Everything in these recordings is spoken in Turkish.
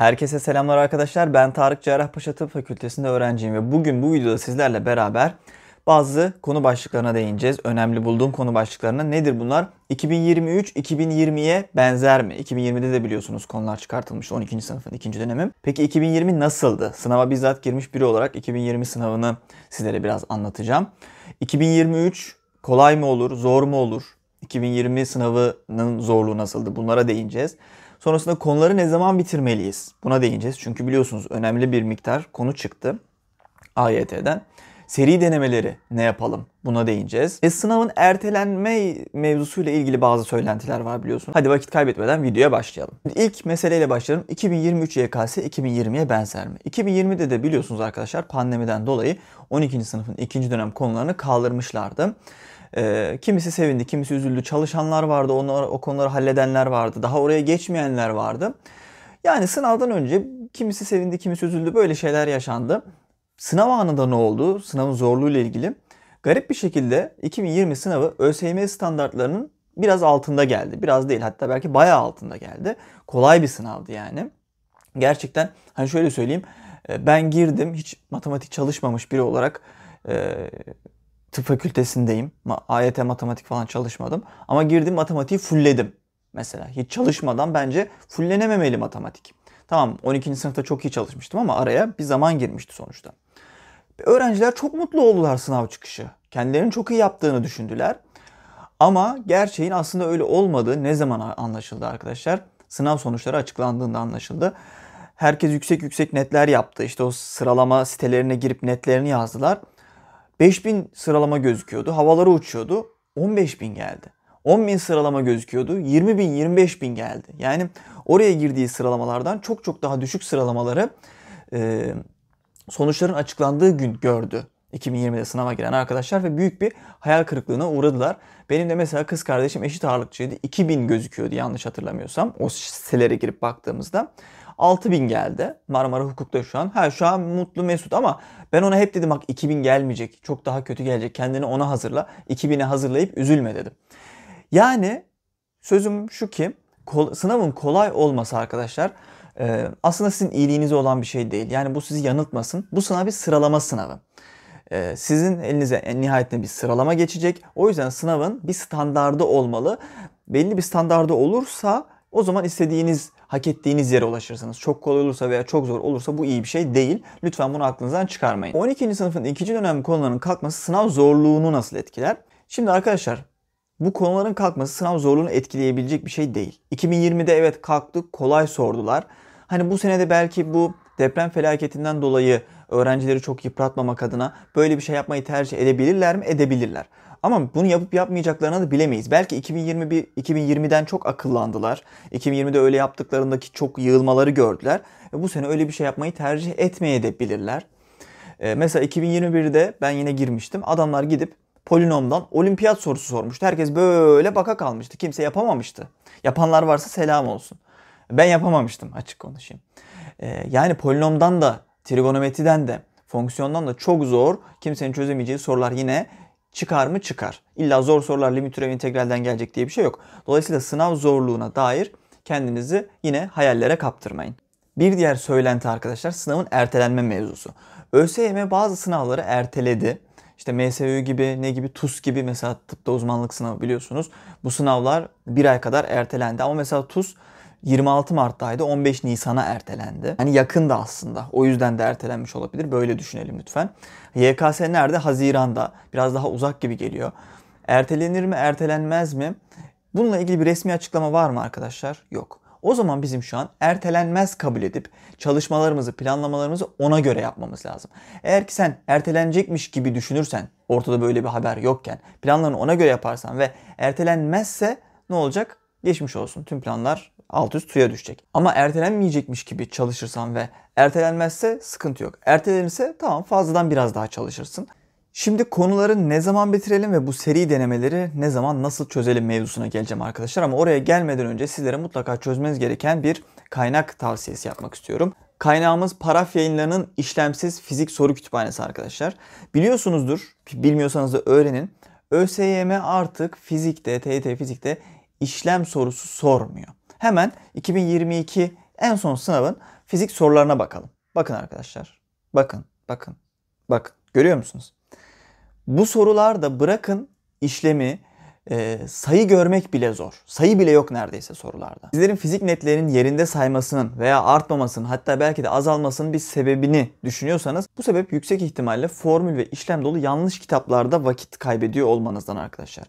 Herkese selamlar arkadaşlar. Ben Tarık Cerrahpaşa Tıp Fakültesi'nde öğrenciyim ve bugün bu videoda sizlerle beraber bazı konu başlıklarına değineceğiz. Önemli bulduğum konu başlıklarına. Nedir bunlar? 2023 2020'ye benzer mi? 2020'de de biliyorsunuz konular çıkartılmış, 12. sınıfın 2. dönemi. Peki 2020 nasıldı? Sınava bizzat girmiş biri olarak 2020 sınavını sizlere biraz anlatacağım. 2023 kolay mı olur, zor mu olur? 2020 sınavının zorluğu nasıldı? Bunlara değineceğiz. Sonrasında konuları ne zaman bitirmeliyiz? Buna değineceğiz. Çünkü biliyorsunuz önemli bir miktar konu çıktı AYT'den. Seri denemeleri ne yapalım? Buna değineceğiz. E, sınavın ertelenme mevzusuyla ilgili bazı söylentiler var biliyorsunuz. Hadi vakit kaybetmeden videoya başlayalım. İlk meseleyle başlayalım. 2023 YKS 2020'ye benzer mi? 2020'de de biliyorsunuz arkadaşlar pandemiden dolayı 12. sınıfın ikinci dönem konularını kaldırmışlardı. E, kimisi sevindi, kimisi üzüldü. Çalışanlar vardı, onlar, o konuları halledenler vardı. Daha oraya geçmeyenler vardı. Yani sınavdan önce kimisi sevindi, kimisi üzüldü. Böyle şeyler yaşandı. Sınav anında ne oldu? Sınavın zorluğuyla ilgili. Garip bir şekilde 2020 sınavı ÖSYM standartlarının biraz altında geldi. Biraz değil hatta belki bayağı altında geldi. Kolay bir sınavdı yani. Gerçekten hani şöyle söyleyeyim. E, ben girdim hiç matematik çalışmamış biri olarak e, tıp fakültesindeyim. AYT matematik falan çalışmadım. Ama girdim matematiği fullledim. Mesela hiç çalışmadan bence fullenememeli matematik. Tamam 12. sınıfta çok iyi çalışmıştım ama araya bir zaman girmişti sonuçta. Öğrenciler çok mutlu oldular sınav çıkışı. Kendilerinin çok iyi yaptığını düşündüler. Ama gerçeğin aslında öyle olmadığı ne zaman anlaşıldı arkadaşlar? Sınav sonuçları açıklandığında anlaşıldı. Herkes yüksek yüksek netler yaptı. İşte o sıralama sitelerine girip netlerini yazdılar. 5000 sıralama gözüküyordu. Havalara uçuyordu. 15000 geldi. 10.000 sıralama gözüküyordu. 20.000, 25.000 geldi. Yani oraya girdiği sıralamalardan çok çok daha düşük sıralamaları e, sonuçların açıklandığı gün gördü. 2020'de sınava giren arkadaşlar ve büyük bir hayal kırıklığına uğradılar. Benim de mesela kız kardeşim eşit ağırlıkçıydı. 2000 gözüküyordu yanlış hatırlamıyorsam o sitelere girip baktığımızda. 6000 geldi. Marmara hukukta şu an. Ha şu an mutlu mesut ama ben ona hep dedim bak 2000 gelmeyecek. Çok daha kötü gelecek. Kendini ona hazırla. 2000'e hazırlayıp üzülme dedim. Yani sözüm şu ki kol, sınavın kolay olması arkadaşlar e, aslında sizin iyiliğinize olan bir şey değil. Yani bu sizi yanıltmasın. Bu sınav bir sıralama sınavı. E, sizin elinize en nihayetinde bir sıralama geçecek. O yüzden sınavın bir standardı olmalı. Belli bir standardı olursa o zaman istediğiniz, hak ettiğiniz yere ulaşırsınız. Çok kolay olursa veya çok zor olursa bu iyi bir şey değil. Lütfen bunu aklınızdan çıkarmayın. 12. sınıfın ikinci dönem konularının kalkması sınav zorluğunu nasıl etkiler? Şimdi arkadaşlar bu konuların kalkması sınav zorluğunu etkileyebilecek bir şey değil. 2020'de evet kalktı, kolay sordular. Hani bu senede belki bu deprem felaketinden dolayı öğrencileri çok yıpratmamak adına böyle bir şey yapmayı tercih edebilirler mi? Edebilirler. Ama bunu yapıp yapmayacaklarını da bilemeyiz. Belki 2021 2020'den çok akıllandılar. 2020'de öyle yaptıklarındaki çok yığılmaları gördüler. Ve bu sene öyle bir şey yapmayı tercih etmeye de bilirler. Ee, mesela 2021'de ben yine girmiştim. Adamlar gidip polinomdan olimpiyat sorusu sormuştu. Herkes böyle baka kalmıştı. Kimse yapamamıştı. Yapanlar varsa selam olsun. Ben yapamamıştım açık konuşayım. Ee, yani polinomdan da trigonometriden de fonksiyondan da çok zor kimsenin çözemeyeceği sorular yine Çıkar mı? Çıkar. İlla zor sorular limit türevi integralden gelecek diye bir şey yok. Dolayısıyla sınav zorluğuna dair kendinizi yine hayallere kaptırmayın. Bir diğer söylenti arkadaşlar sınavın ertelenme mevzusu. ÖSYM bazı sınavları erteledi. İşte MSU gibi, ne gibi, TUS gibi mesela tıpta uzmanlık sınavı biliyorsunuz. Bu sınavlar bir ay kadar ertelendi. Ama mesela TUS 26 Mart'taydı 15 Nisan'a ertelendi. Hani yakında aslında o yüzden de ertelenmiş olabilir böyle düşünelim lütfen. YKS nerede? Haziran'da biraz daha uzak gibi geliyor. Ertelenir mi ertelenmez mi? Bununla ilgili bir resmi açıklama var mı arkadaşlar? Yok. O zaman bizim şu an ertelenmez kabul edip çalışmalarımızı, planlamalarımızı ona göre yapmamız lazım. Eğer ki sen ertelenecekmiş gibi düşünürsen, ortada böyle bir haber yokken, planlarını ona göre yaparsan ve ertelenmezse ne olacak? geçmiş olsun tüm planlar alt üst suya düşecek. Ama ertelenmeyecekmiş gibi çalışırsan ve ertelenmezse sıkıntı yok. Ertelenirse tamam fazladan biraz daha çalışırsın. Şimdi konuları ne zaman bitirelim ve bu seri denemeleri ne zaman nasıl çözelim mevzusuna geleceğim arkadaşlar. Ama oraya gelmeden önce sizlere mutlaka çözmeniz gereken bir kaynak tavsiyesi yapmak istiyorum. Kaynağımız Paraf yayınlarının işlemsiz fizik soru kütüphanesi arkadaşlar. Biliyorsunuzdur, bilmiyorsanız da öğrenin. ÖSYM artık fizikte, TYT fizikte işlem sorusu sormuyor. Hemen 2022 en son sınavın fizik sorularına bakalım. Bakın arkadaşlar. Bakın, bakın, bakın. Görüyor musunuz? Bu sorularda bırakın işlemi, e, sayı görmek bile zor. Sayı bile yok neredeyse sorularda. Sizlerin fizik netlerinin yerinde saymasının veya artmamasının hatta belki de azalmasının bir sebebini düşünüyorsanız bu sebep yüksek ihtimalle formül ve işlem dolu yanlış kitaplarda vakit kaybediyor olmanızdan arkadaşlar.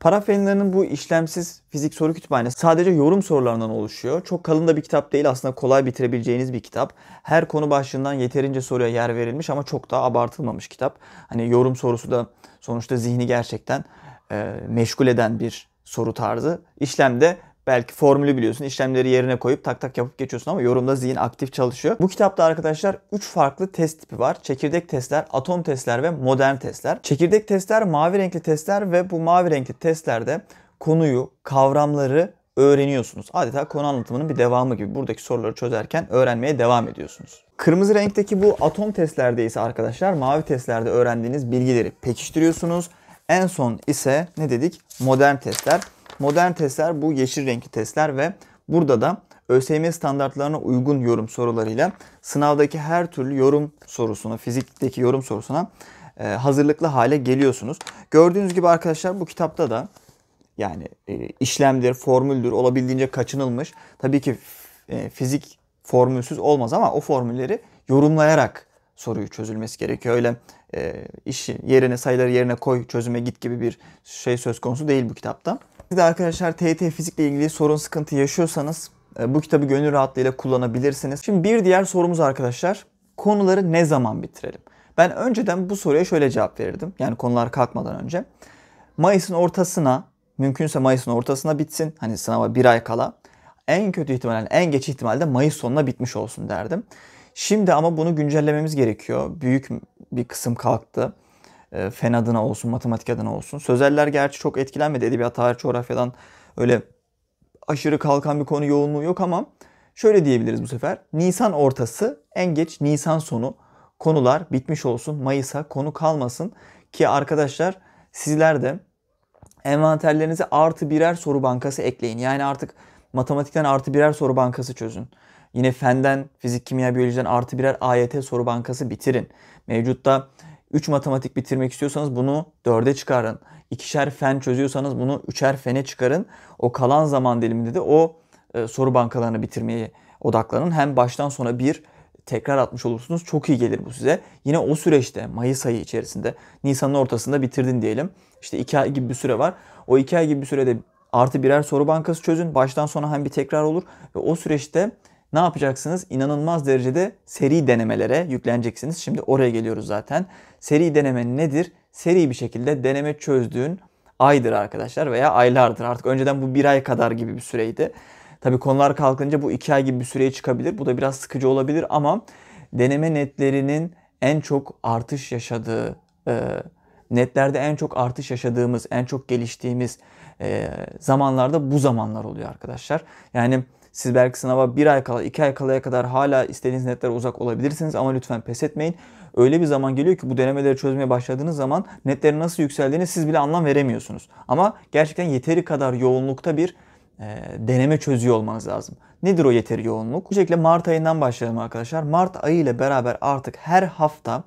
Paraf yayınlarının bu işlemsiz fizik soru kütüphanesi sadece yorum sorularından oluşuyor. Çok kalın da bir kitap değil aslında kolay bitirebileceğiniz bir kitap. Her konu başlığından yeterince soruya yer verilmiş ama çok daha abartılmamış kitap. Hani yorum sorusu da sonuçta zihni gerçekten e, meşgul eden bir soru tarzı. İşlemde belki formülü biliyorsun. işlemleri yerine koyup tak tak yapıp geçiyorsun ama yorumda zihin aktif çalışıyor. Bu kitapta arkadaşlar 3 farklı test tipi var. Çekirdek testler, atom testler ve modern testler. Çekirdek testler mavi renkli testler ve bu mavi renkli testlerde konuyu, kavramları öğreniyorsunuz. Adeta konu anlatımının bir devamı gibi buradaki soruları çözerken öğrenmeye devam ediyorsunuz. Kırmızı renkteki bu atom testlerde ise arkadaşlar mavi testlerde öğrendiğiniz bilgileri pekiştiriyorsunuz en son ise ne dedik? Modern testler. Modern testler bu yeşil renkli testler ve burada da ÖSYM standartlarına uygun yorum sorularıyla sınavdaki her türlü yorum sorusuna, fizikteki yorum sorusuna e, hazırlıklı hale geliyorsunuz. Gördüğünüz gibi arkadaşlar bu kitapta da yani e, işlemdir, formüldür olabildiğince kaçınılmış. Tabii ki e, fizik formülsüz olmaz ama o formülleri yorumlayarak soruyu çözülmesi gerekiyor. Öyle e, işi yerine sayıları yerine koy çözüme git gibi bir şey söz konusu değil bu kitapta. Siz de arkadaşlar TYT fizikle ilgili sorun sıkıntı yaşıyorsanız e, bu kitabı gönül rahatlığıyla kullanabilirsiniz. Şimdi bir diğer sorumuz arkadaşlar konuları ne zaman bitirelim? Ben önceden bu soruya şöyle cevap verirdim. Yani konular kalkmadan önce. Mayıs'ın ortasına, mümkünse Mayıs'ın ortasına bitsin. Hani sınava bir ay kala. En kötü ihtimalle, en geç ihtimalle Mayıs sonuna bitmiş olsun derdim. Şimdi ama bunu güncellememiz gerekiyor. Büyük bir kısım kalktı. Ee, fen adına olsun, matematik adına olsun. Sözeller gerçi çok etkilenmedi. Edebiyat, tarih, coğrafyadan öyle aşırı kalkan bir konu yoğunluğu yok ama şöyle diyebiliriz bu sefer. Nisan ortası, en geç Nisan sonu konular bitmiş olsun. Mayıs'a konu kalmasın ki arkadaşlar sizler de envanterlerinize artı birer soru bankası ekleyin. Yani artık matematikten artı birer soru bankası çözün. Yine fenden, fizik, kimya, biyolojiden artı birer AYT soru bankası bitirin. Mevcutta 3 matematik bitirmek istiyorsanız bunu 4'e çıkarın. İkişer fen çözüyorsanız bunu üçer fene çıkarın. O kalan zaman diliminde de o e, soru bankalarını bitirmeye odaklanın. Hem baştan sona bir tekrar atmış olursunuz. Çok iyi gelir bu size. Yine o süreçte Mayıs ayı içerisinde Nisan'ın ortasında bitirdin diyelim. İşte 2 ay gibi bir süre var. O 2 ay gibi bir sürede artı birer soru bankası çözün. Baştan sona hem bir tekrar olur ve o süreçte ne yapacaksınız? İnanılmaz derecede seri denemelere yükleneceksiniz. Şimdi oraya geliyoruz zaten. Seri deneme nedir? Seri bir şekilde deneme çözdüğün aydır arkadaşlar veya aylardır. Artık önceden bu bir ay kadar gibi bir süreydi. Tabii konular kalkınca bu iki ay gibi bir süreye çıkabilir. Bu da biraz sıkıcı olabilir ama deneme netlerinin en çok artış yaşadığı, e, netlerde en çok artış yaşadığımız, en çok geliştiğimiz e, zamanlarda bu zamanlar oluyor arkadaşlar. Yani siz belki sınava bir ay kala, iki ay kalaya kadar hala istediğiniz netlere uzak olabilirsiniz ama lütfen pes etmeyin. Öyle bir zaman geliyor ki bu denemeleri çözmeye başladığınız zaman netlerin nasıl yükseldiğini siz bile anlam veremiyorsunuz. Ama gerçekten yeteri kadar yoğunlukta bir e, deneme çözüyor olmanız lazım. Nedir o yeteri yoğunluk? Özellikle Mart ayından başlayalım arkadaşlar. Mart ayı ile beraber artık her hafta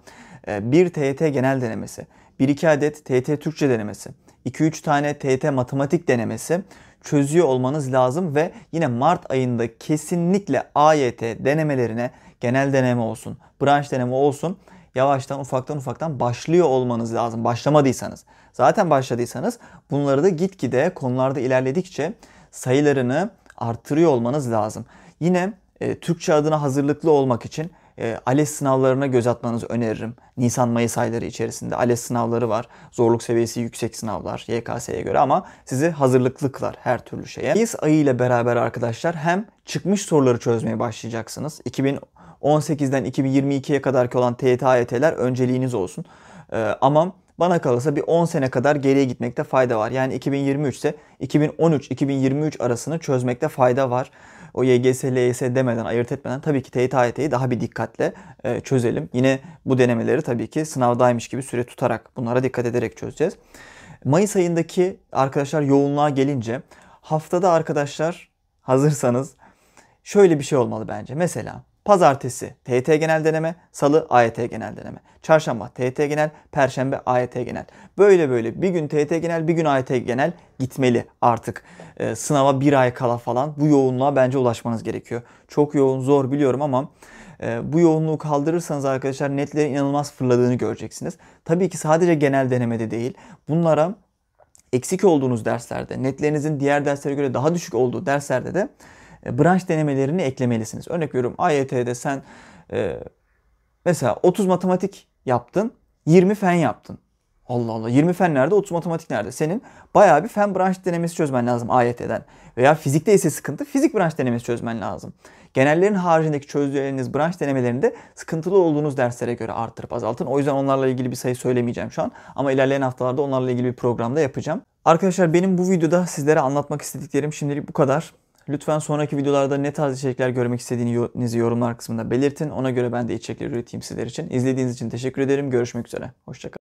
e, bir TYT genel denemesi, 1-2 adet TYT Türkçe denemesi, 2-3 tane TYT matematik denemesi çözüyor olmanız lazım ve yine Mart ayında kesinlikle AYT denemelerine genel deneme olsun, branş deneme olsun yavaştan ufaktan ufaktan başlıyor olmanız lazım. Başlamadıysanız. Zaten başladıysanız bunları da gitgide konularda ilerledikçe sayılarını artırıyor olmanız lazım. Yine e, Türkçe adına hazırlıklı olmak için ee, e, ALES sınavlarına göz atmanızı öneririm. Nisan-Mayıs ayları içerisinde ALES sınavları var. Zorluk seviyesi yüksek sınavlar YKS'ye göre ama sizi hazırlıklıklar her türlü şeye. Mayıs ayı ile beraber arkadaşlar hem çıkmış soruları çözmeye başlayacaksınız. 2018'den 2022'ye kadarki olan TYT AYT'ler önceliğiniz olsun. E, ama bana kalırsa bir 10 sene kadar geriye gitmekte fayda var. Yani 2023 ise 2013-2023 arasını çözmekte fayda var o YGS, LYS demeden, ayırt etmeden tabii ki teyit AYT'yi daha bir dikkatle e, çözelim. Yine bu denemeleri tabii ki sınavdaymış gibi süre tutarak bunlara dikkat ederek çözeceğiz. Mayıs ayındaki arkadaşlar yoğunluğa gelince haftada arkadaşlar hazırsanız şöyle bir şey olmalı bence. Mesela Pazartesi TYT genel deneme, salı AYT genel deneme. Çarşamba TYT genel, perşembe AYT genel. Böyle böyle bir gün TYT genel, bir gün AYT genel gitmeli artık. Ee, sınava bir ay kala falan bu yoğunluğa bence ulaşmanız gerekiyor. Çok yoğun, zor biliyorum ama e, bu yoğunluğu kaldırırsanız arkadaşlar netlerin inanılmaz fırladığını göreceksiniz. Tabii ki sadece genel denemede değil. Bunlara eksik olduğunuz derslerde, netlerinizin diğer derslere göre daha düşük olduğu derslerde de e, branş denemelerini eklemelisiniz. Örnek veriyorum AYT'de sen e, mesela 30 matematik yaptın, 20 fen yaptın. Allah Allah 20 fen nerede 30 matematik nerede? Senin bayağı bir fen branş denemesi çözmen lazım AYT'den. Veya fizikte ise sıkıntı fizik branş denemesi çözmen lazım. Genellerin haricindeki çözdüğünüz branş denemelerinde sıkıntılı olduğunuz derslere göre arttırıp azaltın. O yüzden onlarla ilgili bir sayı söylemeyeceğim şu an. Ama ilerleyen haftalarda onlarla ilgili bir programda yapacağım. Arkadaşlar benim bu videoda sizlere anlatmak istediklerim şimdilik bu kadar. Lütfen sonraki videolarda ne tarz içerikler görmek istediğinizi yorumlar kısmında belirtin. Ona göre ben de içerikleri üreteyim sizler için. İzlediğiniz için teşekkür ederim. Görüşmek üzere. Hoşçakalın.